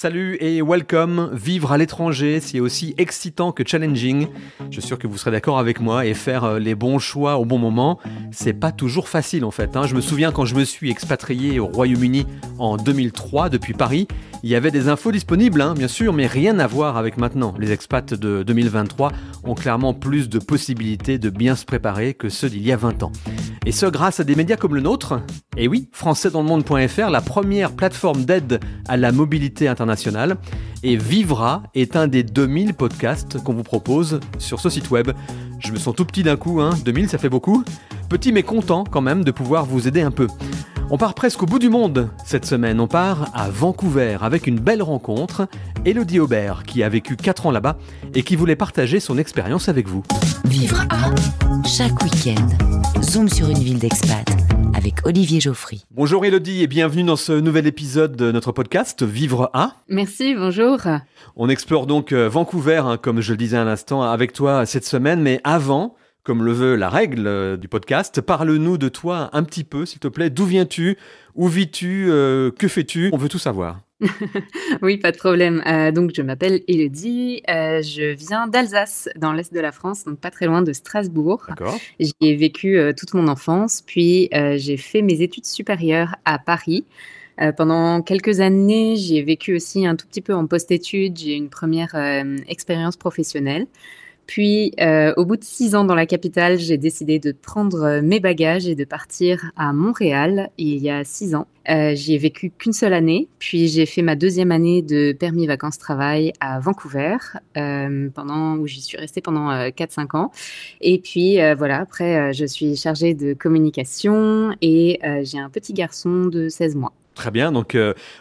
Salut et welcome. Vivre à l'étranger, c'est aussi excitant que challenging. Je suis sûr que vous serez d'accord avec moi et faire euh, les bons choix au bon moment, c'est pas toujours facile en fait. Hein. Je me souviens quand je me suis expatrié au Royaume-Uni en 2003 depuis Paris, il y avait des infos disponibles, hein, bien sûr, mais rien à voir avec maintenant. Les expats de 2023 ont clairement plus de possibilités de bien se préparer que ceux d'il y a 20 ans. Et ce, grâce à des médias comme le nôtre. Et eh oui, françaisdanslemonde.fr, la première plateforme d'aide à la mobilité internationale et Vivra est un des 2000 podcasts qu'on vous propose sur ce site web. Je me sens tout petit d'un coup, 2000 hein. ça fait beaucoup. Petit mais content quand même de pouvoir vous aider un peu. On part presque au bout du monde cette semaine. On part à Vancouver avec une belle rencontre. Elodie Aubert, qui a vécu 4 ans là-bas et qui voulait partager son expérience avec vous. Vivra chaque week-end. Zoom sur une ville d'expat avec Olivier Geoffry. Bonjour Elodie et bienvenue dans ce nouvel épisode de notre podcast Vivre à. Merci, bonjour. On explore donc euh, Vancouver, hein, comme je le disais à l'instant, avec toi cette semaine, mais avant, comme le veut la règle euh, du podcast, parle-nous de toi un petit peu, s'il te plaît. D'où viens-tu Où vis-tu euh, Que fais-tu On veut tout savoir. oui, pas de problème. Euh, donc, je m'appelle Elodie. Euh, je viens d'Alsace, dans l'est de la France, donc pas très loin de Strasbourg. J'y ai vécu euh, toute mon enfance, puis j'ai fait mes études supérieures à Paris. pendant quelques années, j'y ai vécu aussi un tout petit peu en post-études. J'ai une première expérience professionnelle. Puis, euh, au bout de six ans dans la capitale, j'ai décidé de prendre euh, mes bagages et de partir à Montréal il y a six ans. Euh, j'y ai vécu qu'une seule année, puis j'ai fait ma deuxième année de permis vacances-travail à Vancouver, pendant où j'y suis restée pendant 4-5 ans. Et puis voilà, après, je suis chargée de communication et j'ai un petit garçon de 16 mois. Très bien, donc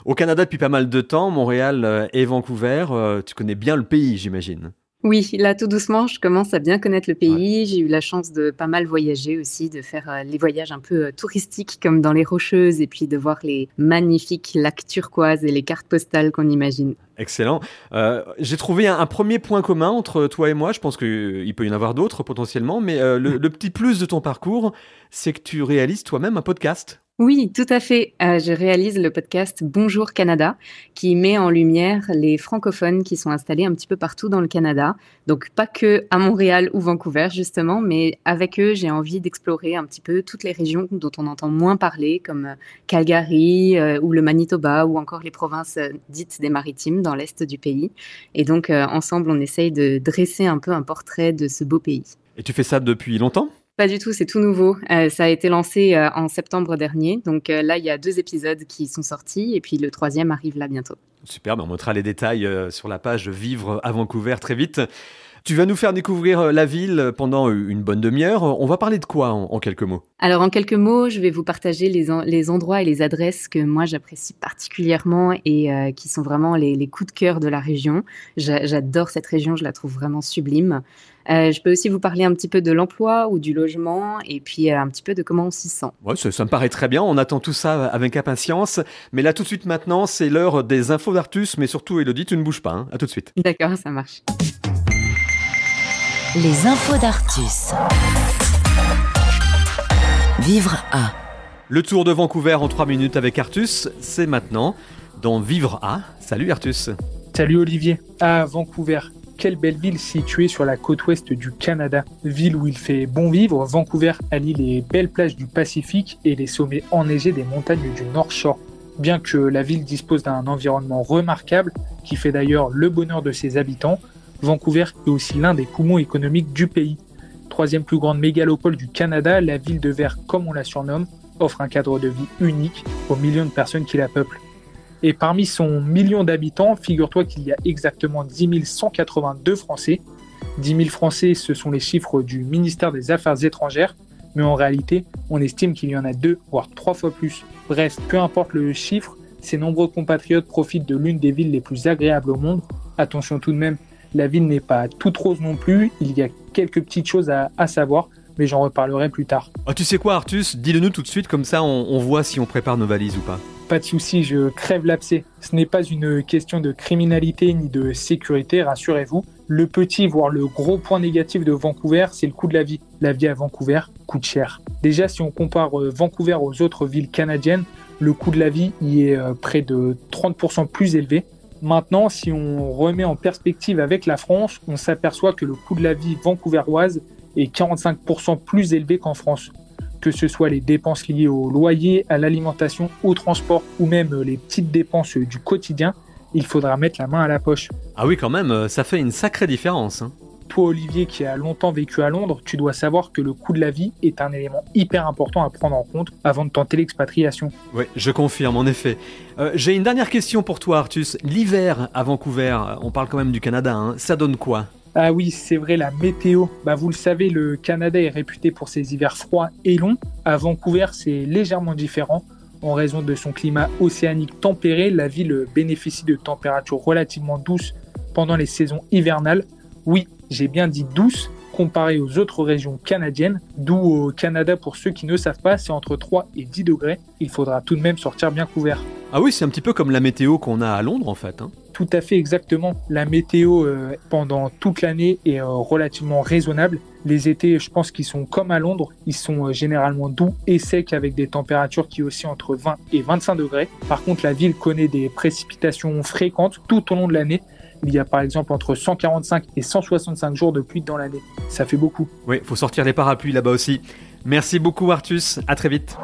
au Canada depuis pas mal de temps, Montréal et Vancouver, tu connais bien le pays, j'imagine. Oui, là tout doucement, je commence à bien connaître le pays. J'ai eu la chance de pas mal voyager aussi, de faire euh, les voyages un peu euh, touristiques comme dans les Rocheuses et puis de voir les magnifiques lacs turquoises et les cartes postales qu'on imagine. Excellent. Euh, j'ai trouvé un, premier point commun entre toi et moi. Je pense qu'il peut y en avoir d'autres potentiellement, mais le petit plus de ton parcours, c'est que tu réalises toi-même un podcast. Oui, tout à fait. Euh, je réalise le podcast Bonjour Canada, qui met en lumière les francophones qui sont installés un petit peu partout dans le Canada. Donc pas que à Montréal ou Vancouver justement, mais avec eux, j'ai envie d'explorer un petit peu toutes les régions dont on entend moins parler, comme euh, Calgary euh, ou le Manitoba ou encore les provinces dites des maritimes dans l'est du pays. Et donc ensemble, on essaye de dresser un peu un portrait de ce beau pays. Et tu fais ça depuis longtemps pas du tout, c'est tout nouveau. Euh, ça a été lancé euh, en septembre dernier. Donc euh, là, il y a deux épisodes qui sont sortis et puis le troisième arrive là bientôt. Super, ben, on montrera les détails sur la page Vivre à Vancouver très vite. Tu vas nous faire découvrir la ville pendant une bonne demi-heure. On va parler de quoi en, quelques mots Alors en quelques mots, je vais vous partager les, endroits et les adresses que moi j'apprécie particulièrement et qui sont vraiment les, les, coups de cœur de la région. J'adore cette région, je la trouve vraiment sublime. Euh, je peux aussi vous parler un petit peu de l'emploi ou du logement et puis euh, un petit peu de comment on s'y sent. Ouais, ça, me paraît très bien. On attend tout ça avec impatience. Mais là, tout de suite maintenant, c'est l'heure des infos d'Artus. Mais surtout, Elodie, tu ne bouges pas. Hein. À tout de suite. D'accord, ça marche. Les infos d'Artus. Vivre à. Le tour de Vancouver en 3 minutes avec Artus, c'est maintenant dans Vivre à. Salut Artus. Salut Olivier. À Vancouver, quelle belle ville située sur la côte ouest du Canada. Ville où il fait bon vivre, Vancouver allie les belles plages du Pacifique et les sommets enneigés des montagnes du North Shore. Bien que la ville dispose d'un environnement remarquable, qui fait d'ailleurs le bonheur de ses habitants, Vancouver est aussi l'un des poumons économiques du pays. Troisième plus grande mégalopole du Canada, la ville de verre, comme on la surnomme, offre un cadre de vie unique aux millions de personnes qui la peuplent. Et parmi son million d'habitants, figure-toi qu'il y a exactement 10 182 Français. 10 000 Français, ce sont les chiffres du ministère des Affaires étrangères, mais en réalité, on estime qu'il y en a deux, voire trois fois plus. Bref, peu importe le chiffre, ses nombreux compatriotes profitent de l'une des villes les plus agréables au monde. Attention tout de même, la ville n'est pas toute rose non plus, il y a quelques petites choses à, savoir, mais j'en reparlerai plus tard. Oh, tu sais quoi Artus, dis-le nous tout de suite, comme ça on voit si on prépare nos valises ou pas. Pas de souci, je crève l'abcès. Ce n'est pas une question de criminalité ni de sécurité, rassurez-vous. Le petit, voire le gros point négatif de Vancouver, c'est le coût de la vie. La vie à Vancouver coûte cher. Déjà, si on compare euh, Vancouver aux autres villes canadiennes, le coût de la vie y est euh, près de 30% plus élevé. Maintenant, si on remet en perspective avec la France, on s'aperçoit que le coût de la vie vancouveroise est 45% plus élevé qu'en France que ce soit les dépenses liées au loyer, à l'alimentation, au transport ou même euh, les petites dépenses euh, du quotidien, il faudra mettre la main à la poche. Ah oui quand même, euh, ça fait une sacrée différence. Hein. Toi Olivier qui a longtemps vécu à Londres, tu dois savoir que le coût de la vie est un élément hyper important à prendre en compte avant de tenter l'expatriation. Oui, je confirme en effet. J'ai une dernière question pour toi Artus. L'hiver à Vancouver, on parle quand même du Canada, hein. ça donne quoi ah oui, c'est vrai, la météo. Bah, vous le savez, le Canada est réputé pour ses hivers froids et longs. À Vancouver, c'est légèrement différent. En raison de son climat océanique tempéré, la ville bénéficie de températures relativement douces pendant les saisons hivernales. Oui, j'ai bien dit douces, comparé aux autres régions canadiennes, d'où au Canada, pour ceux qui ne savent pas, c'est entre 3 et 10 degrés. Il faudra tout de même sortir bien couvert. Ah oui, c'est un petit peu comme la météo qu'on a à Londres en fait. Hein tout à fait exactement. La météo euh, pendant toute l'année est euh, relativement raisonnable. Les étés, je pense qu'ils sont comme à Londres, ils sont euh, généralement doux et secs avec des températures qui oscillent entre 20 et 25 degrés. Par contre, la ville connaît des précipitations fréquentes tout au long de l'année. Il y a par exemple entre 145 et 165 jours de pluie dans l'année. Ça fait beaucoup. Oui, faut sortir les parapluies là-bas aussi. Merci beaucoup Artus, à très vite.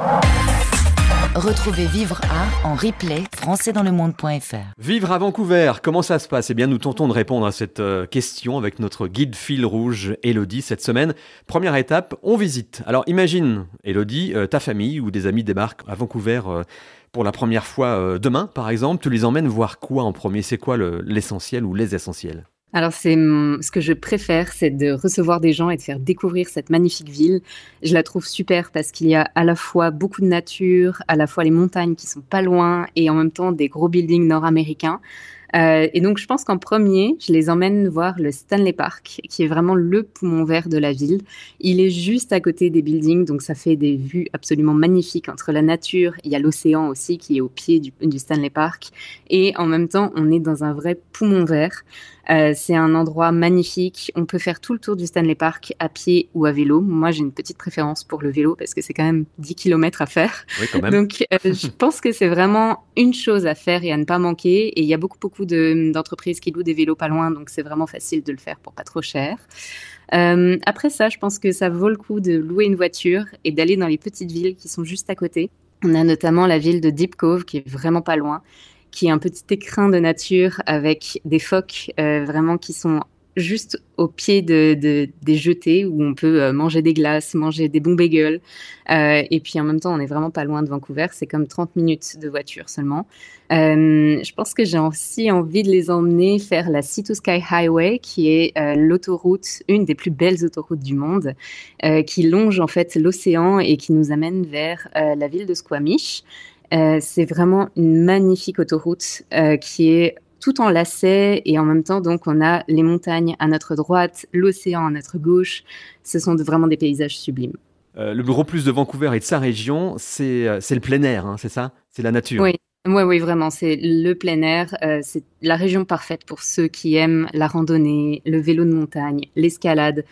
Retrouvez Vivre à en replay françaisdanslemonde.fr. Vivre à Vancouver, comment ça se passe Eh bien, nous tentons de répondre à cette euh, question avec notre guide fil rouge, Elodie, cette semaine. Première étape, on visite. Alors imagine, Elodie, euh, ta famille ou des amis débarquent à Vancouver euh, pour la première fois demain, par exemple. Tu les emmènes voir quoi en premier C'est quoi l'essentiel ou les essentiels alors, c'est ce que je préfère, c'est de recevoir des gens et de faire découvrir cette magnifique ville. Je la trouve super parce qu'il y a à la fois beaucoup de nature, à la fois les montagnes qui sont pas loin et en même temps des gros buildings nord-américains. Euh, et donc, je pense qu'en premier, je les emmène voir le Stanley Park, qui est vraiment le poumon vert de la ville. Il est juste à côté des buildings, donc ça fait des vues absolument magnifiques entre la nature. Il y a l'océan aussi qui est au pied du, Stanley Park. Et en même temps, on est dans un vrai poumon vert. Euh, c'est un endroit magnifique. On peut faire tout le tour du Stanley Park à pied ou à vélo. Moi, j'ai une petite préférence pour le vélo parce que c'est quand même 10 km à faire. Donc, euh, je pense que c'est vraiment une chose à faire et à ne pas manquer. Et il y a beaucoup, beaucoup d'entreprises qui louent des vélos pas loin, donc c'est vraiment facile de le faire pour pas trop cher. Euh, après ça, je pense que ça vaut le coup de louer une voiture et d'aller dans les petites villes qui sont juste à côté. On a notamment la ville de Deep Cove qui est vraiment pas loin, qui est un petit écrin de nature avec des phoques euh, vraiment qui sont juste au pied des jetées où on peut euh, manger des glaces, manger des bons bagels. Euh, et puis en même temps, on n'est vraiment pas loin de Vancouver, c'est comme 30 minutes de voiture seulement. je pense que j'ai aussi envie de les emmener faire la Sea to Sky Highway, qui est l'autoroute, une des plus belles autoroutes du monde, qui longe en fait l'océan et qui nous amène vers la ville de Squamish. Euh, c'est vraiment une magnifique autoroute euh, qui est tout en lacets et en même temps donc on a les montagnes à notre droite, l'océan à notre gauche. Ce sont vraiment des paysages sublimes. Euh, le Bureau Plus de Vancouver et de sa région, c'est le plein air, hein, c'est ça C'est la nature Oui, oui, oui vraiment, c'est le plein air. c'est la région parfaite pour ceux qui aiment la randonnée, le vélo de montagne, l'escalade.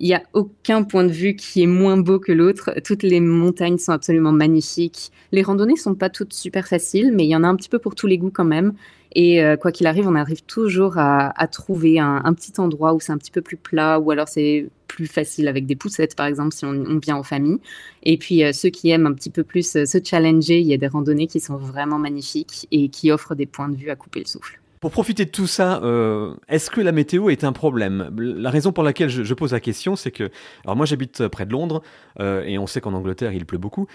Il n'y a aucun point de vue qui est moins beau que l'autre. Toutes les montagnes sont absolument magnifiques. Les randonnées sont pas toutes super faciles, mais il y en a un petit peu pour tous les goûts quand même. Et euh, quoi qu'il arrive, on arrive toujours à, trouver un, petit endroit où c'est un petit peu plus plat, ou alors c'est plus facile avec des poussettes, par exemple, si on, vient en famille. Et puis, euh, ceux qui aiment un petit peu plus euh, se challenger, il y a des randonnées qui sont vraiment magnifiques et qui offrent des points de vue à couper le souffle. Pour profiter de tout ça, euh, est-ce que la météo est un problème La raison pour laquelle je, pose la question, c'est que, alors moi j'habite euh, près de Londres, euh, et on sait qu'en Angleterre il pleut beaucoup.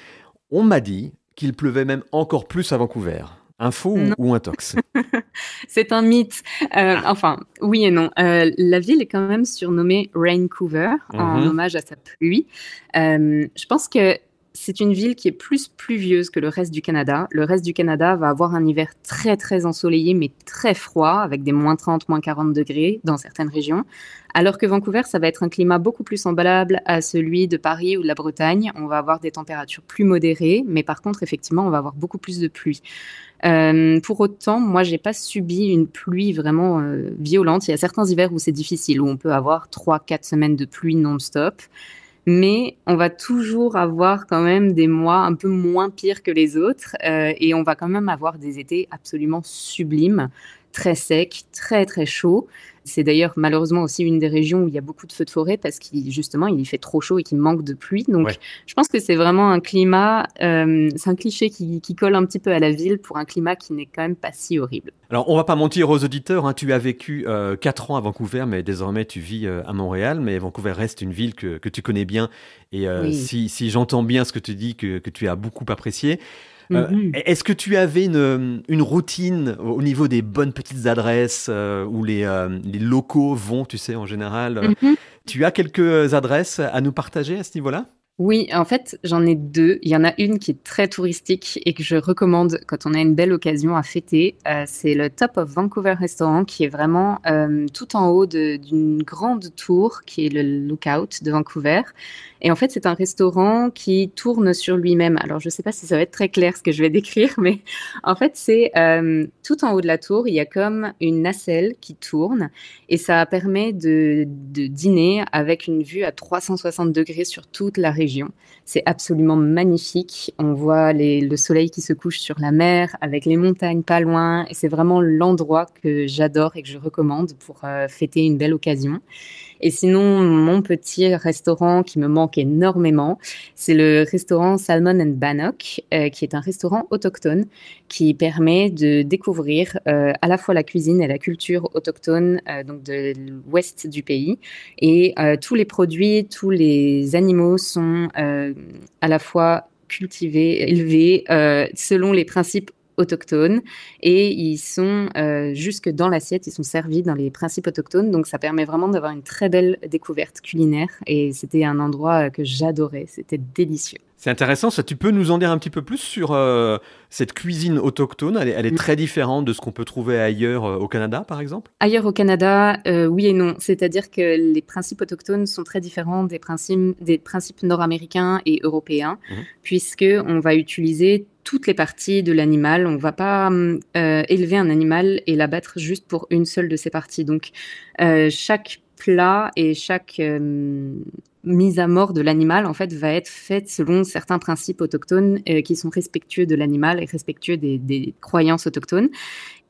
On m'a dit qu'il pleuvait même encore plus à Vancouver. Un faux ou un tox C'est un mythe. Ah. enfin, oui et non. la ville est quand même surnommée Raincouver en mm-hmm. hommage à sa pluie. je pense que c'est une ville qui est plus pluvieuse que le reste du Canada. Le reste du Canada va avoir un hiver très très ensoleillé mais très froid avec des moins 30, moins 40 degrés dans certaines régions. Alors que Vancouver, ça va être un climat beaucoup plus semblable à celui de Paris ou de la Bretagne. On va avoir des températures plus modérées, mais par contre, effectivement, on va avoir beaucoup plus de pluie. Euh, pour autant, moi, j'ai pas subi une pluie vraiment euh, violente. Il y a certains hivers où c'est difficile, où on peut avoir trois, quatre semaines de pluie non-stop mais on va toujours avoir quand même des mois un peu moins pires que les autres euh, et on va quand même avoir des étés absolument sublimes, très secs, très très chauds. C'est d'ailleurs malheureusement aussi une des régions où il y a beaucoup de feux de forêt parce qu'il justement il fait trop chaud et qu'il manque de pluie. Donc je pense que c'est vraiment un climat, euh, c'est un cliché qui, colle un petit peu à la ville pour un climat qui n'est quand même pas si horrible. Alors on va pas mentir aux auditeurs, hein, tu as vécu euh, quatre 4 ans à Vancouver, mais désormais tu vis euh, à Montréal, mais Vancouver reste une ville que, tu connais bien et si, j'entends bien ce que tu dis, que tu as beaucoup apprécié. Euh, mhm. Est-ce que tu avais une, routine au niveau des bonnes petites adresses euh, où euh, les, locaux vont, tu sais, en général mhm. Tu as quelques adresses à nous partager à ce niveau-là oui, en fait, j'en ai deux. Il y en a une qui est très touristique et que je recommande quand on a une belle occasion à fêter. Euh, c'est le Top of Vancouver Restaurant qui est vraiment euh, tout en haut d'une grande tour qui est le Lookout de Vancouver. Et en fait, c'est un restaurant qui tourne sur lui-même. Alors, je ne sais pas si ça va être très clair ce que je vais décrire, mais en fait, c'est euh, tout en haut de la tour, il y a comme une nacelle qui tourne et ça permet de dîner avec une vue à 360 degrés sur toute la région c'est absolument magnifique. On voit le soleil qui se couche sur la mer avec les montagnes pas loin. Et c'est vraiment l'endroit que j'adore et que je recommande pour euh, fêter une belle occasion. Et sinon, mon petit restaurant qui me manque énormément, c'est le restaurant Salmon and Bannock, euh, qui est un restaurant autochtone qui permet de découvrir euh, à la fois la cuisine et la culture autochtone euh, donc de l'ouest du pays. Et tous les produits, tous les animaux sont à la fois cultivés, élevés selon les principes autochtones et ils sont euh, jusque dans l'assiette, ils sont servis dans les principes autochtones. Donc ça permet vraiment d'avoir une très belle découverte culinaire et c'était un endroit euh, que j'adorais, c'était délicieux. C'est intéressant, ça. Tu peux nous en dire un petit peu plus sur euh, cette cuisine autochtone elle est, mm. très différente de ce qu'on peut trouver ailleurs euh, au Canada, par exemple Ailleurs au Canada, euh, oui et non. C'est-à-dire que les principes autochtones sont très différents des principes, nord-américains et européens, mm-hmm. puisque on va utiliser toutes les parties de l'animal. On ne va pas élever un animal et l'abattre juste pour une seule de ses parties. Donc, chaque plat et chaque mise à mort de l'animal en fait va être faite selon certains principes autochtones euh, qui sont respectueux de l'animal et respectueux des, croyances autochtones.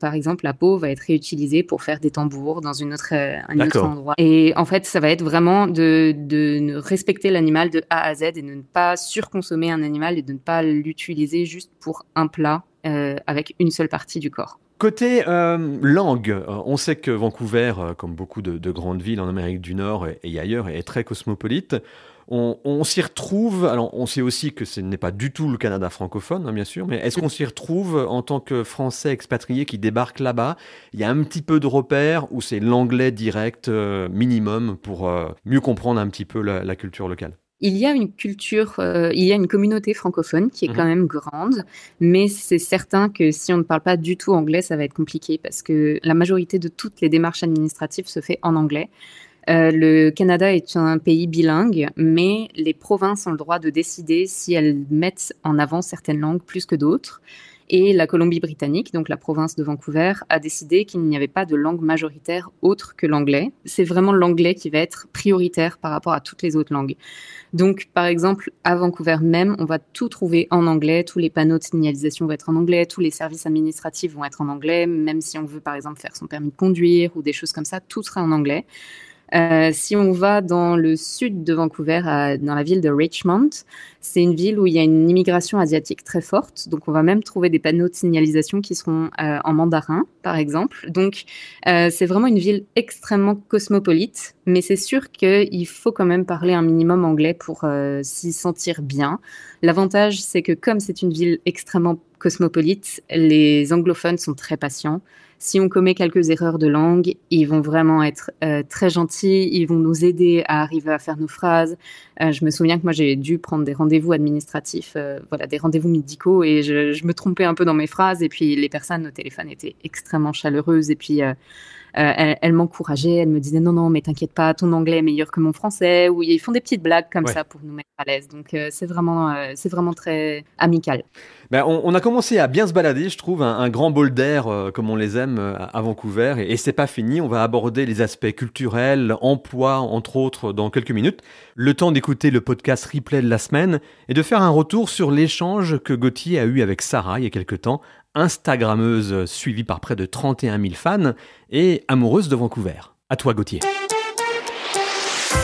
Par exemple, la peau va être réutilisée pour faire des tambours dans une autre, euh, un autre endroit. Et en fait, ça va être vraiment de, de respecter l'animal de A à Z et de ne pas surconsommer un animal et de ne pas l'utiliser juste pour un plat euh, avec une seule partie du corps. Côté langue, on sait que Vancouver, comme beaucoup de, grandes villes en Amérique du Nord et ailleurs, est très cosmopolite. On, s'y retrouve, alors on sait aussi que ce n'est pas du tout le Canada francophone, hein, bien sûr, mais est-ce qu'on s'y retrouve en tant que Français expatrié qui débarque là-bas Il y a un petit peu de repères ou c'est l'anglais direct euh, minimum pour euh, mieux comprendre un petit peu la, culture locale il y a une culture, euh, il y a une communauté francophone qui est quand mhm. même grande, mais c'est certain que si on ne parle pas du tout anglais, ça va être compliqué parce que la majorité de toutes les démarches administratives se fait en anglais. Euh, le Canada est un pays bilingue, mais les provinces ont le droit de décider si elles mettent en avant certaines langues plus que d'autres. Et la Colombie-Britannique, donc la province de Vancouver, a décidé qu'il n'y avait pas de langue majoritaire autre que l'anglais. C'est vraiment l'anglais qui va être prioritaire par rapport à toutes les autres langues. Donc, par exemple, à Vancouver même, on va tout trouver en anglais. Tous les panneaux de signalisation vont être en anglais. Tous les services administratifs vont être en anglais. Même si on veut, par exemple, faire son permis de conduire ou des choses comme ça, tout sera en anglais. Euh, si on va dans le sud de Vancouver, dans la ville de Richmond, c'est une ville où il y a une immigration asiatique très forte. Donc, on va même trouver des panneaux de signalisation qui seront euh, en mandarin, par exemple. Donc, euh, c'est vraiment une ville extrêmement cosmopolite. Mais c'est sûr qu'il faut quand même parler un minimum anglais pour s'y sentir bien. L'avantage, c'est que comme c'est une ville extrêmement les anglophones sont très patients. Si on commet quelques erreurs de langue, ils vont vraiment être euh, très gentils. Ils vont nous aider à arriver à faire nos phrases. Euh, je me souviens que moi, j'ai dû prendre des rendez-vous administratifs, euh, voilà, des rendez-vous médicaux, et je, je, me trompais un peu dans mes phrases. Et puis, les personnes au téléphone étaient extrêmement chaleureuses. Et puis, euh, elle, m'encourageait, elle me disait non, non, mais t'inquiète pas, ton anglais est meilleur que mon français, ou ils font des petites blagues comme ça pour nous mettre à l'aise. Donc euh, euh, c'est vraiment, très amical. Ben, on, a commencé à bien se balader, je trouve, un, grand bol d'air comme on les aime à Vancouver, et, et c'est pas fini, on va aborder les aspects culturels, emploi, entre autres, dans quelques minutes. Le temps d'écouter le podcast replay de la semaine et de faire un retour sur l'échange que Gauthier a eu avec Sarah il y a quelques temps Instagrammeuse suivie par près de 31 000 fans et amoureuse de Vancouver. À toi Gauthier.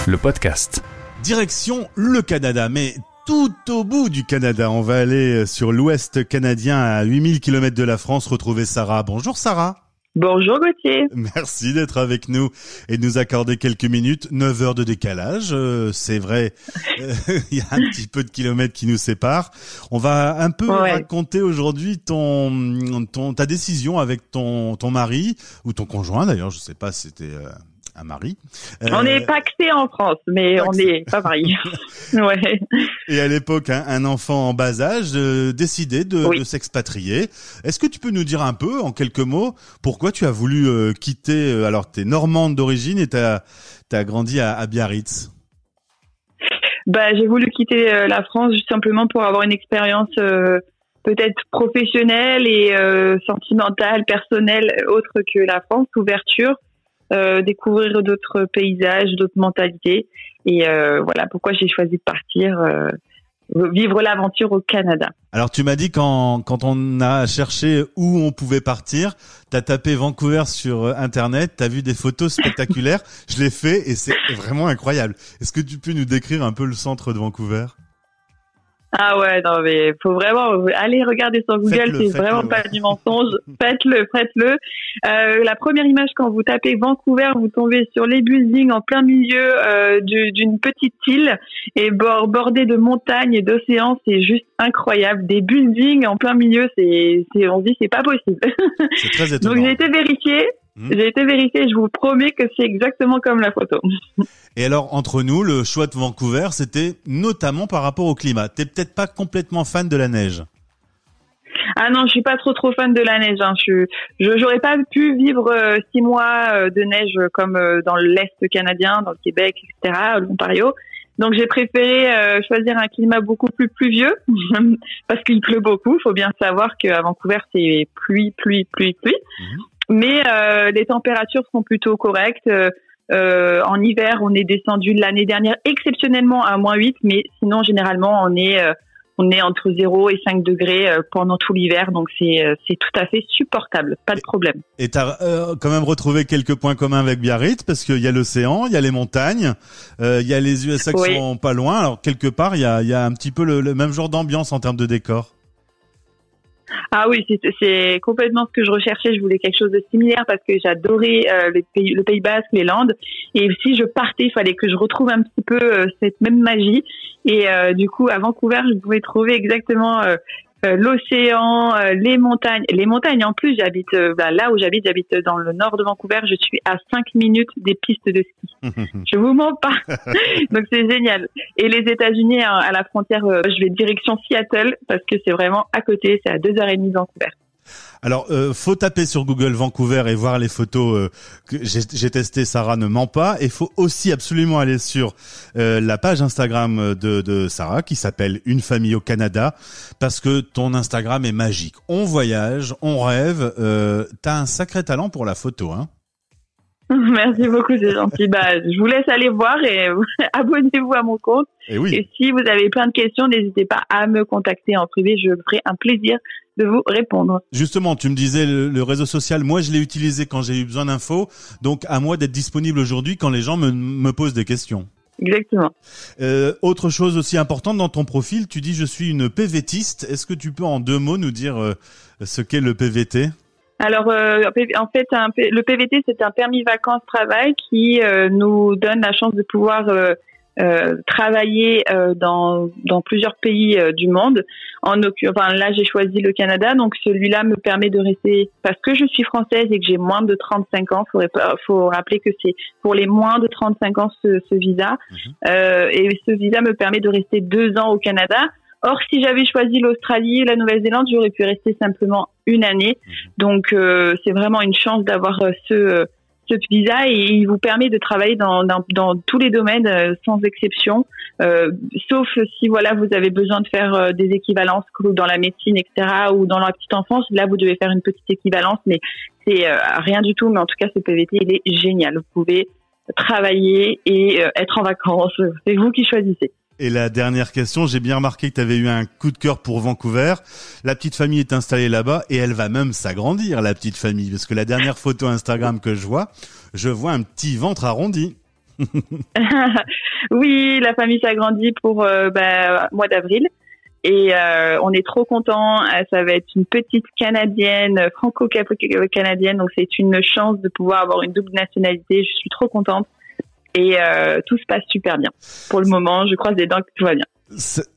Le podcast. Direction le Canada, mais tout au bout du Canada. On va aller sur l'ouest canadien à 8000 km de la France retrouver Sarah. Bonjour Sarah. Bonjour Gauthier. Merci d'être avec nous et de nous accorder quelques minutes. 9 heures de décalage, euh, c'est vrai. il y a un petit peu de kilomètres qui nous séparent. On va un peu raconter aujourd'hui ton, ton, ta décision avec ton, ton mari ou ton conjoint d'ailleurs. Je ne sais pas si c'était euh, Marie. Euh, on est en France, mais on n'est pas mariés. Et à l'époque, hein, un enfant en bas âge euh, décidait de, s'expatrier. Est-ce que tu peux nous dire un peu, en quelques mots, pourquoi tu as voulu euh, quitter Alors, tu es normande d'origine et tu as, grandi à, Biarritz. Bah, j'ai voulu quitter la France juste simplement pour avoir une expérience peut-être professionnelle et sentimentale, personnelle, autre que la France, ouverture. Euh, découvrir d'autres paysages, d'autres mentalités. Et euh, voilà pourquoi j'ai choisi de partir. Euh, vivre l'aventure au Canada. Alors tu m'as dit quand, on a cherché où on pouvait partir, tu as tapé Vancouver sur Internet, tu as vu des photos spectaculaires, je l'ai fait et c'est vraiment incroyable. Est-ce que tu peux nous décrire un peu le centre de Vancouver ah ouais, non, mais faut vraiment aller regarder sur Google, c'est vraiment pas du mensonge. faites-le, faites-le. Euh, la première image, quand vous tapez Vancouver, vous tombez sur les buildings en plein milieu euh, d'une petite île et bordée de montagnes et d'océans, c'est juste incroyable. Des buildings en plein milieu, c'est, on se dit, c'est pas possible. Donc j'ai été vérifié. J'ai hmm. été vérifié, je vous promets que c'est exactement comme la photo. Et alors, entre nous, le choix de Vancouver, c'était notamment par rapport au climat. T'es peut-être pas complètement fan de la neige ah non, je suis pas trop trop fan de la neige. Hein. Je n'aurais pas pu vivre euh, six mois euh, de neige comme euh, dans l'est canadien, dans le Québec, etc., l'Ontario. Donc j'ai préféré choisir un climat beaucoup plus pluvieux parce qu'il pleut beaucoup. Il faut bien savoir qu'à Vancouver c'est pluie, pluie, pluie, pluie. Mhm. Mais euh, les températures sont plutôt correctes. Euh, euh en hiver, on est descendu l'année dernière exceptionnellement à moins 8, mais sinon, généralement, on est, euh, on est entre 0 et 5 degrés pendant tout l'hiver. Donc, c'est, c'est tout à fait supportable. Pas de problème. Et tu as quand même retrouvé quelques points communs avec Biarritz, parce qu'il y a l'océan, il y a les montagnes, il y a les USA qui sont pas loin. Alors, quelque part, il y a, y a un petit peu le, le même genre d'ambiance en termes de décor. Ah oui, c'est complètement ce que je recherchais. Je voulais quelque chose de similaire parce que j'adorais euh, le, pays, le Pays Basque, les Landes. Et si je partais, il fallait que je retrouve un petit peu euh, cette même magie. Et euh, du coup, à Vancouver, je pouvais trouver exactement euh, l'océan, euh, les montagnes. Les montagnes, en plus, j'habite euh, bah, là où j'habite, j'habite dans le nord de Vancouver. Je suis à 5 minutes des pistes de ski. je vous mens pas. Donc c'est génial. Et les États-Unis, hein, à la frontière, je vais direction Seattle parce que c'est vraiment à côté, c'est à 2h30 de Vancouver. Alors, il euh, faut taper sur Google Vancouver et voir les photos euh, que j'ai testé. Sarah ne ment pas. Et faut aussi absolument aller sur euh, la page Instagram de, Sarah qui s'appelle Une famille au Canada parce que ton Instagram est magique. On voyage, on rêve. Tu as un sacré talent pour la photo, hein. Merci beaucoup, c'est gentil. Bah, je vous laisse aller voir et abonnez-vous à mon compte. Eh et si vous avez plein de questions, n'hésitez pas à me contacter en privé. Je ferai un plaisir vous répondre. Justement, tu me disais le, réseau social, moi je l'ai utilisé quand j'ai eu besoin d'infos, donc à moi d'être disponible aujourd'hui quand les gens me, posent des questions. Exactement. Euh, autre chose aussi importante dans ton profil, tu dis je suis une PVTiste. Est-ce que tu peux en deux mots nous dire euh, ce qu'est le PVT alors, euh, en fait, le PVT, c'est un permis vacances-travail qui nous donne la chance de pouvoir euh, travailler euh, dans, dans plusieurs pays euh, du monde. En enfin, là, j'ai choisi le Canada, donc celui-là me permet de rester parce que je suis française et que j'ai moins de 35 ans. il faut rappeler que c'est pour les moins de 35 ans ce, visa, mhm. euh, et ce visa me permet de rester deux ans au Canada. Or, si j'avais choisi l'Australie, et la Nouvelle-Zélande, j'aurais pu rester simplement une année. Mhm. Donc, c'est vraiment une chance d'avoir ce ce Visa il vous permet de travailler dans, tous les domaines euh, sans exception, euh, sauf si voilà vous avez besoin de faire euh, des équivalences dans la médecine, etc. ou dans la petite enfance. Là, vous devez faire une petite équivalence, mais c'est rien du tout. Mais en tout cas, ce PVT, il est génial. Vous pouvez travailler et être en vacances. C'est vous qui choisissez. Et la dernière question, j'ai bien remarqué que tu avais eu un coup de cœur pour Vancouver. La petite famille est installée là-bas et elle va même s'agrandir, la petite famille, parce que la dernière photo Instagram que je vois, je vois un petit ventre arrondi. oui, la famille s'agrandit pour le euh, bah, mois d'avril. Et euh, on est trop content. Euh, ça va être une petite canadienne, franco-canadienne. Donc c'est une chance de pouvoir avoir une double nationalité. Je suis trop contente et euh, tout se passe super bien. Pour le moment, je croise des dents que tout va bien.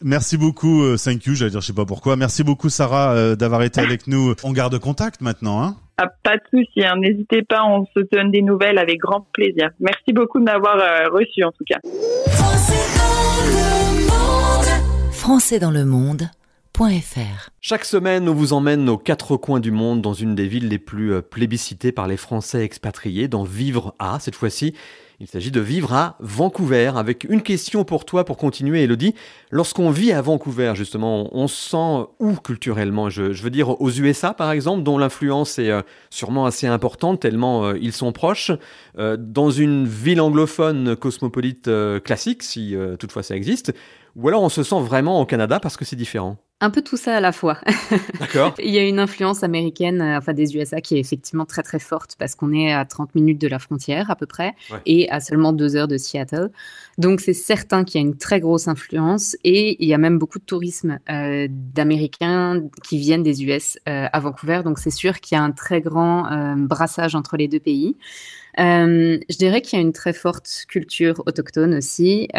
Merci beaucoup, euh, thank you, j'allais dire je sais pas pourquoi. Merci beaucoup Sarah euh, d'avoir été avec nous. On garde contact maintenant. Hein ah, pas de souci, hein. n'hésitez pas, on se donne des nouvelles avec grand plaisir. Merci beaucoup de m'avoir reçu en tout cas. Français dans le monde. Chaque semaine, on vous emmène aux quatre coins du monde dans une des villes les plus plébiscitées par les Français expatriés, dans Vivre à, cette fois-ci. Il s'agit de vivre à Vancouver, avec une question pour toi pour continuer, Elodie. Lorsqu'on vit à Vancouver, justement, on se sent où culturellement je, veux dire aux USA, par exemple, dont l'influence est euh, sûrement assez importante, tellement euh, ils sont proches. Euh, dans une ville anglophone cosmopolite classique, si toutefois ça existe, ou alors on se sent vraiment au Canada parce que c'est différent un peu tout ça à la fois. D'accord. Il y a une influence américaine, euh, enfin des USA, qui est effectivement très très forte parce qu'on est à 30 minutes de la frontière à peu près et à seulement deux heures de Seattle. Donc c'est certain qu'il y a une très grosse influence et il y a même beaucoup de tourisme euh, d'Américains qui viennent des US euh, à Vancouver. Donc c'est sûr qu'il y a un très grand brassage entre les deux pays. je dirais qu'il y a une très forte culture autochtone aussi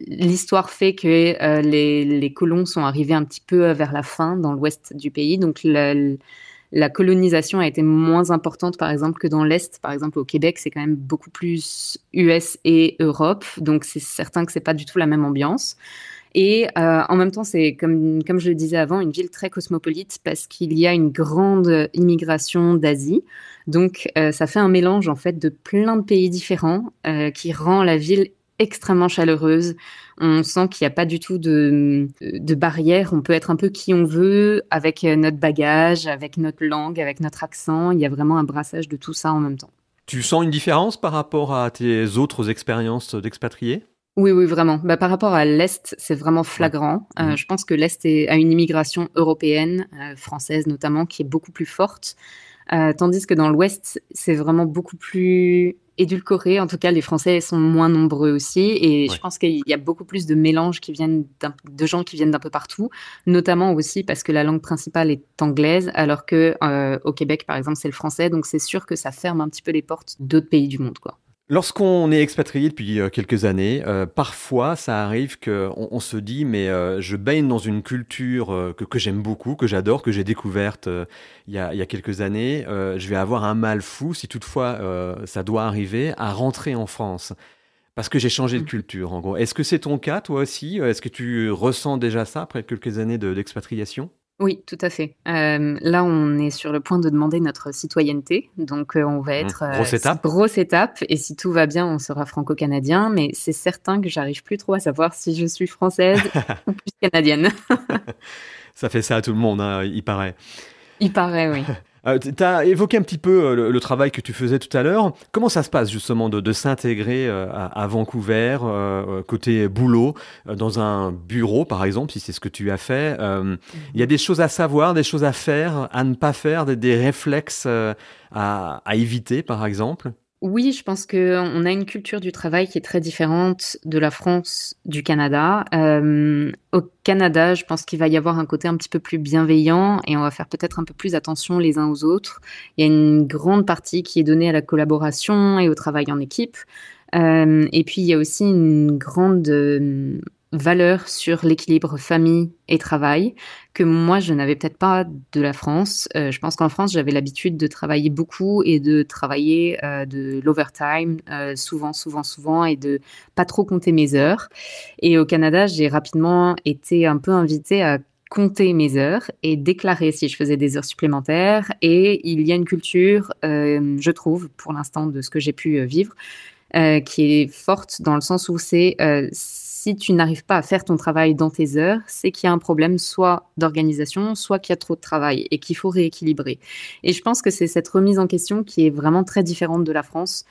l'histoire fait que euh, les, les, colons sont arrivés un petit peu euh, vers la fin dans l'ouest du pays. Donc la, colonisation a été moins importante, par exemple, que dans l'est. Par exemple, au Québec, c'est quand même beaucoup plus US et Europe. Donc c'est certain que c'est pas du tout la même ambiance. Et euh, en même temps, c'est comme, comme je le disais avant, une ville très cosmopolite parce qu'il y a une grande immigration d'Asie. Donc, ça fait un mélange en fait de plein de pays différents qui rend la ville extrêmement chaleureuse. On sent qu'il n'y a pas du tout de, barrière. On peut être un peu qui on veut avec euh, notre bagage, avec notre langue, avec notre accent. Il y a vraiment un brassage de tout ça en même temps. Tu sens une différence par rapport à tes autres expériences d'expatriés oui, oui, vraiment. Bah, par rapport à l'Est, c'est vraiment flagrant. Euh, mhm. je pense que l'Est a une immigration européenne, euh, française notamment, qui est beaucoup plus forte. tandis que dans l'Ouest, c'est vraiment beaucoup plus édulcoré. En tout cas, les Français sont moins nombreux aussi. Et je pense qu'il y a beaucoup plus de mélanges qui viennent de gens qui viennent d'un peu partout, notamment aussi parce que la langue principale est anglaise, alors que euh, au Québec, par exemple, c'est le français. Donc c'est sûr que ça ferme un petit peu les portes d'autres pays du monde, quoi. Lorsqu'on est expatrié depuis euh, quelques années, euh, parfois ça arrive qu'on on se dit mais euh, je baigne dans une culture que, j'aime beaucoup, que j'adore, que j'ai découverte il y, a, quelques années. je vais avoir un mal fou, si toutefois ça doit arriver, à rentrer en France. Parce que j'ai changé de mmh. culture en gros. Est-ce que c'est ton cas toi aussi Est-ce que tu ressens déjà ça après quelques années d'expatriation oui, tout à fait. Euh, là, on est sur le point de demander notre citoyenneté. Donc, euh, on va mmh. être. Euh, grosse étape. Grosse étape. Et si tout va bien, on sera franco-canadien. Mais c'est certain que j'arrive plus trop à savoir si je suis française ou plus canadienne. ça fait ça à tout le monde, hein, il paraît. Il paraît, oui. Euh, tu as évoqué un petit peu euh, le, travail que tu faisais tout à l'heure. Comment ça se passe justement de, s'intégrer euh, à, Vancouver, côté boulot, dans un bureau par exemple, si c'est ce que tu as fait Il y a des choses à savoir, des choses à faire, à ne pas faire, des, réflexes à éviter par exemple oui, je pense qu'on a une culture du travail qui est très différente de la France, du Canada. Euh, au Canada, je pense qu'il va y avoir un côté un petit peu plus bienveillant et on va faire peut-être un peu plus attention les uns aux autres. Il y a une grande partie qui est donnée à la collaboration et au travail en équipe. Euh, et puis, il y a aussi une grande euh, valeur sur l'équilibre famille et travail que moi je n'avais peut-être pas de la France. Euh, je pense qu'en France j'avais l'habitude de travailler beaucoup et de travailler euh, de l'overtime euh, souvent, souvent, souvent et de pas trop compter mes heures. Et au Canada j'ai rapidement été un peu invitée à compter mes heures et déclarer si je faisais des heures supplémentaires. Et il y a une culture, je trouve, pour l'instant de ce que j'ai pu vivre, qui est forte dans le sens où c'est si tu n'arrives pas à faire ton travail dans tes heures, c'est qu'il y a un problème soit d'organisation, soit qu'il y a trop de travail et qu'il faut rééquilibrer. Et je pense que c'est cette remise en question qui est vraiment très différente de la France,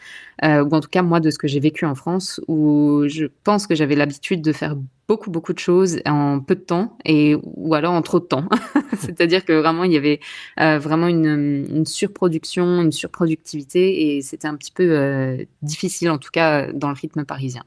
euh, ou en tout cas moi de ce que j'ai vécu en France, où je pense que j'avais l'habitude de faire beaucoup beaucoup de choses en peu de temps et ou alors en trop de temps. C'est-à-dire que vraiment il y avait euh, vraiment une, surproduction, une surproductivité et c'était un petit peu euh, difficile en tout cas dans le rythme parisien.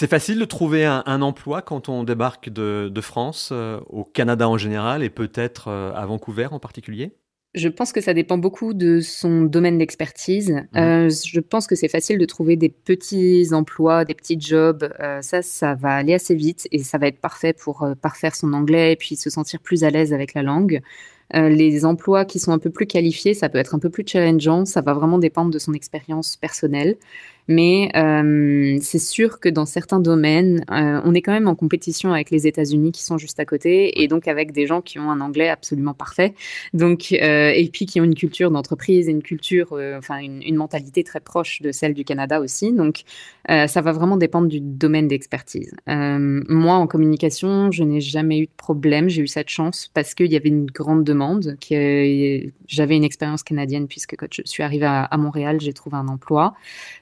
C'est facile de trouver un, emploi quand on débarque de, France euh, au Canada en général et peut-être euh, à Vancouver en particulier je pense que ça dépend beaucoup de son domaine d'expertise. Mmh. Euh, je pense que c'est facile de trouver des petits emplois, des petits jobs. ça, ça va aller assez vite et ça va être parfait pour parfaire son anglais et puis se sentir plus à l'aise avec la langue. Euh, les emplois qui sont un peu plus qualifiés, ça peut être un peu plus challengeant, ça va vraiment dépendre de son expérience personnelle. Mais euh, c'est sûr que dans certains domaines, euh, on est quand même en compétition avec les États-Unis qui sont juste à côté et donc avec des gens qui ont un anglais absolument parfait. Donc, et puis qui ont une culture d'entreprise et une culture, enfin, une, une, mentalité très proche de celle du Canada aussi. Donc, ça va vraiment dépendre du domaine d'expertise. moi, en communication, je n'ai jamais eu de problème. J'ai eu cette chance parce qu'il y avait une grande demande j'avais une expérience canadienne puisque quand je suis arrivée à, Montréal, j'ai trouvé un emploi.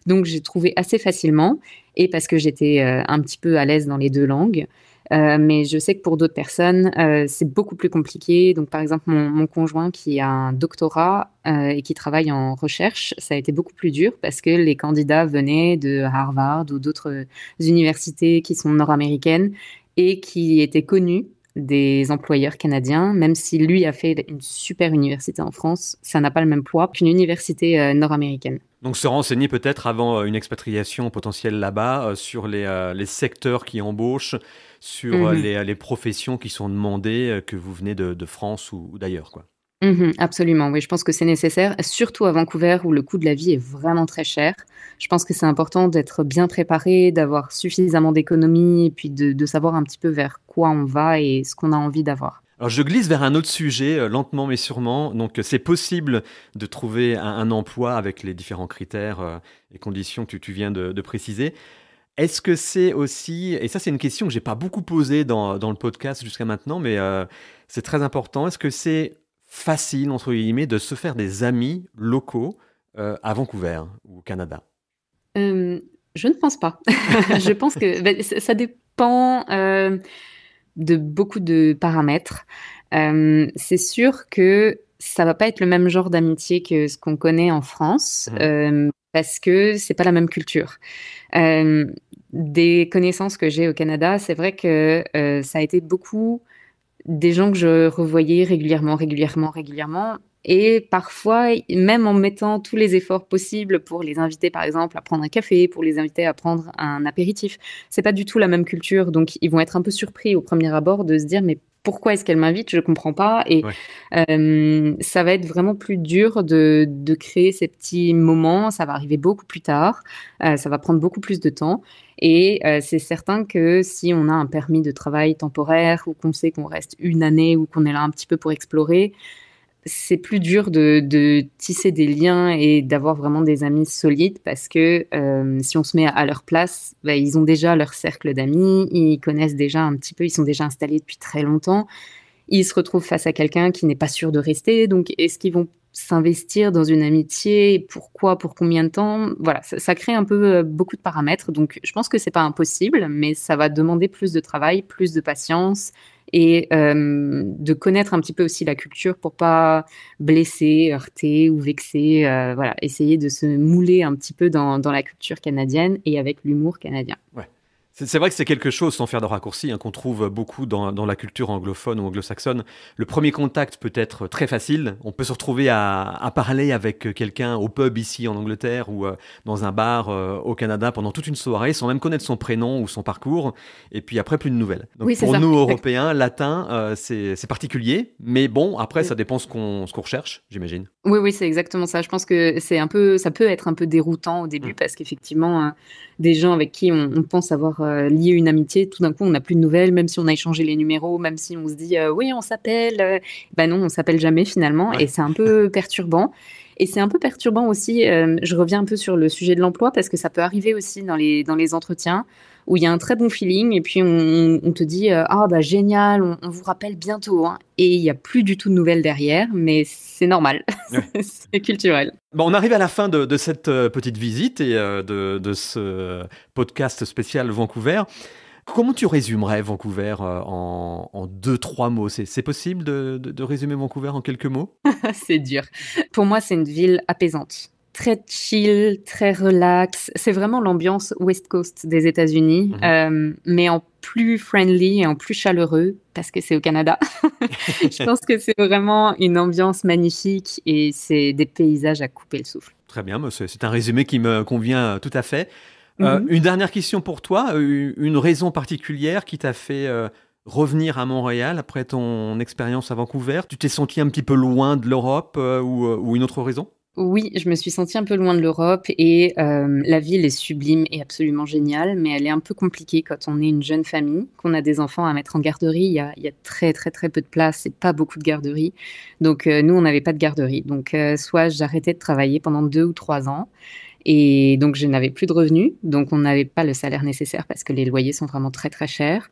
Donc j'ai trouvé assez facilement et parce que j'étais euh, un petit peu à l'aise dans les deux langues. Euh, mais je sais que pour d'autres personnes, euh, c'est beaucoup plus compliqué. Donc, par exemple, mon, conjoint qui a un doctorat et qui travaille en recherche, ça a été beaucoup plus dur parce que les candidats venaient de Harvard ou d'autres universités qui sont nord-américaines et qui étaient connues des employeurs canadiens, même si lui a fait une super université en France, ça n'a pas le même poids qu'une université euh, nord-américaine. Donc se renseigner peut-être avant euh, une expatriation potentielle là-bas euh, sur les, secteurs qui embauchent, sur mhm. les, professions qui sont demandées que vous venez de, France ou, ou d'ailleurs. quoi. Mmh absolument, oui, je pense que c'est nécessaire, surtout à Vancouver où le coût de la vie est vraiment très cher. Je pense que c'est important d'être bien préparé, d'avoir suffisamment d'économies et puis de, savoir un petit peu vers quoi on va et ce qu'on a envie d'avoir. Alors je glisse vers un autre sujet, euh, lentement mais sûrement. Donc euh, c'est possible de trouver un, emploi avec les différents critères euh, et conditions que tu, viens de, préciser. Est-ce que c'est aussi, et ça c'est une question que j'ai pas beaucoup posée dans, le podcast jusqu'à maintenant, mais c'est très important, est-ce que c'est facile, entre guillemets, de se faire des amis locaux euh, à Vancouver ou au Canada euh, Je ne pense pas. je pense que ben, ça dépend euh, de beaucoup de paramètres. C'est sûr que ça va pas être le même genre d'amitié que ce qu'on connaît en France. Mmh. parce que c'est pas la même culture des connaissances que j'ai au Canada, c'est vrai que ça a été beaucoup des gens que je revoyais régulièrement, régulièrement, régulièrement. Et parfois, même en mettant tous les efforts possibles pour les inviter, par exemple, à prendre un café, pour les inviter à prendre un apéritif, c'est pas du tout la même culture. Donc, ils vont être un peu surpris au premier abord de se dire, mais pourquoi est-ce qu'elle m'invite Je ne comprends pas. Et euh, ça va être vraiment plus dur de, créer ces petits moments. Ça va arriver beaucoup plus tard. Euh, ça va prendre beaucoup plus de temps. Et euh, c'est certain que si on a un permis de travail temporaire ou qu'on sait qu'on reste une année ou qu'on est là un petit peu pour explorer, c'est plus dur de, tisser des liens et d'avoir vraiment des amis solides parce que euh, si on se met à, leur place, bah, ils ont déjà leur cercle d'amis, ils connaissent déjà un petit peu, ils sont déjà installés depuis très longtemps. Ils se retrouvent face à quelqu'un qui n'est pas sûr de rester, donc est-ce qu'ils vont s'investir dans une amitié, pourquoi, pour combien de temps. Voilà, ça, crée un peu euh, beaucoup de paramètres. Donc, je pense que c'est pas impossible, mais ça va demander plus de travail, plus de patience et euh, de connaître un petit peu aussi la culture pour pas blesser, heurter ou vexer. Euh, voilà, essayer de se mouler un petit peu dans, dans la culture canadienne et avec l'humour canadien. Ouais. C'est vrai que c'est quelque chose, sans faire de raccourci, hein, qu'on trouve beaucoup dans, la culture anglophone ou anglo-saxonne. Le premier contact peut être très facile. On peut se retrouver à, parler avec quelqu'un au pub ici en Angleterre ou euh, dans un bar euh, au Canada pendant toute une soirée sans même connaître son prénom ou son parcours. Et puis après, plus de nouvelles. pour nous, Européens, latin, euh, c'est particulier. Mais bon, après, ça dépend ce qu'on recherche, j'imagine. Oui, oui, c'est exactement ça. Je pense que c'est un peu, ça peut être un peu déroutant au début mm. parce qu'effectivement, hein, des gens avec qui on, pense avoir euh, lié une amitié, tout d'un coup, on n'a plus de nouvelles, même si on a échangé les numéros, même si on se dit euh, oui, on s'appelle. Euh. ben non, on s'appelle jamais finalement, et c'est un peu perturbant. Et c'est un peu perturbant aussi, euh, je reviens un peu sur le sujet de l'emploi, parce que ça peut arriver aussi dans les, dans les entretiens où il y a un très bon feeling et puis on, te dit euh, ah bah génial, on, vous rappelle bientôt hein. et il n'y a plus du tout de nouvelles derrière, mais c'est normal, c'est culturel. Bon, on arrive à la fin de, de cette euh, petite visite et de, de, ce podcast spécial Vancouver. Comment tu résumerais Vancouver euh, en, deux, trois mots C'est possible de, résumer Vancouver en quelques mots C'est dur. Pour moi, c'est une ville apaisante très chill, très relax. C'est vraiment l'ambiance West Coast des États-Unis, mhm. euh, mais en plus friendly et en plus chaleureux parce que c'est au Canada. Je pense que c'est vraiment une ambiance magnifique et c'est des paysages à couper le souffle. Très bien, C'est un résumé qui me convient euh, tout à fait. Euh, mhm. une dernière question pour toi. Euh, une raison particulière qui t'a fait euh, revenir à Montréal après ton expérience à Vancouver Tu t'es senti un petit peu loin de l'Europe ou, une autre raison oui, je me suis sentie un peu loin de l'Europe et la ville est sublime et absolument géniale, mais elle est un peu compliquée quand on est une jeune famille, qu'on a des enfants à mettre en garderie. Il y a, très très très peu de place et pas beaucoup de garderies. Donc nous, on n'avait pas de garderie. Donc soit j'arrêtais de travailler pendant deux ou trois ans, et donc, je n'avais plus de revenus. Donc, on n'avait pas le salaire nécessaire parce que les loyers sont vraiment très, très chers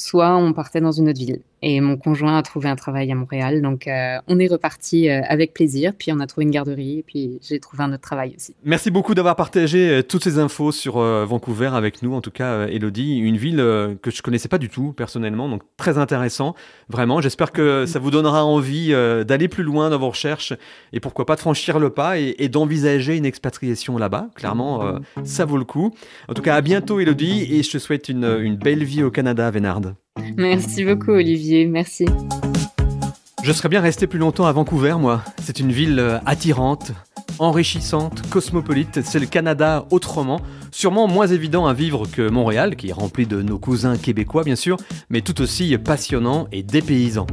soit on partait dans une autre ville. Et mon conjoint a trouvé un travail à Montréal, donc euh, on est reparti euh, avec plaisir. Puis on a trouvé une garderie, et puis j'ai trouvé un autre travail aussi. Merci beaucoup d'avoir partagé euh, toutes ces infos sur Vancouver avec nous, en tout cas, Elodie, une ville que je connaissais pas du tout personnellement, donc très intéressant, vraiment. J'espère que ça vous donnera envie d'aller plus loin dans vos recherches et pourquoi pas de franchir le pas et, d'envisager une expatriation là-bas. Clairement, ça vaut le coup. En tout cas, à bientôt, Elodie, et je te souhaite une, une belle vie au Canada, Vénard. Merci beaucoup, Olivier. Merci. Je serais bien resté plus longtemps à Vancouver, moi. C'est une ville euh, attirante, enrichissante, cosmopolite, c'est le Canada autrement, sûrement moins évident à vivre que Montréal, qui est rempli de nos cousins québécois bien sûr, mais tout aussi passionnant et dépaysant.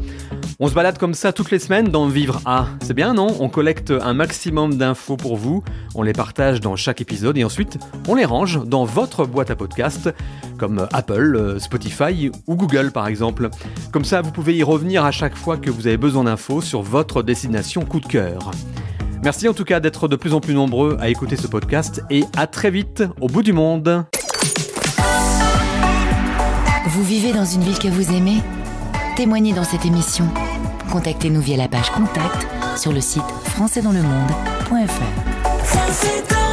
On se balade comme ça toutes les semaines dans Vivre à. C'est bien, non On collecte un maximum d'infos pour vous, on les partage dans chaque épisode et ensuite on les range dans votre boîte à podcast, comme Apple, euh, Spotify ou Google par exemple. Comme ça, vous pouvez y revenir à chaque fois que vous avez besoin d'infos sur votre destination coup de cœur. Merci en tout cas d'être de plus en plus nombreux à écouter ce podcast et à très vite au bout du monde. Vous vivez dans une ville que vous aimez Témoignez dans cette émission. Contactez-nous via la page contact sur le site françaisdanslemonde.fr.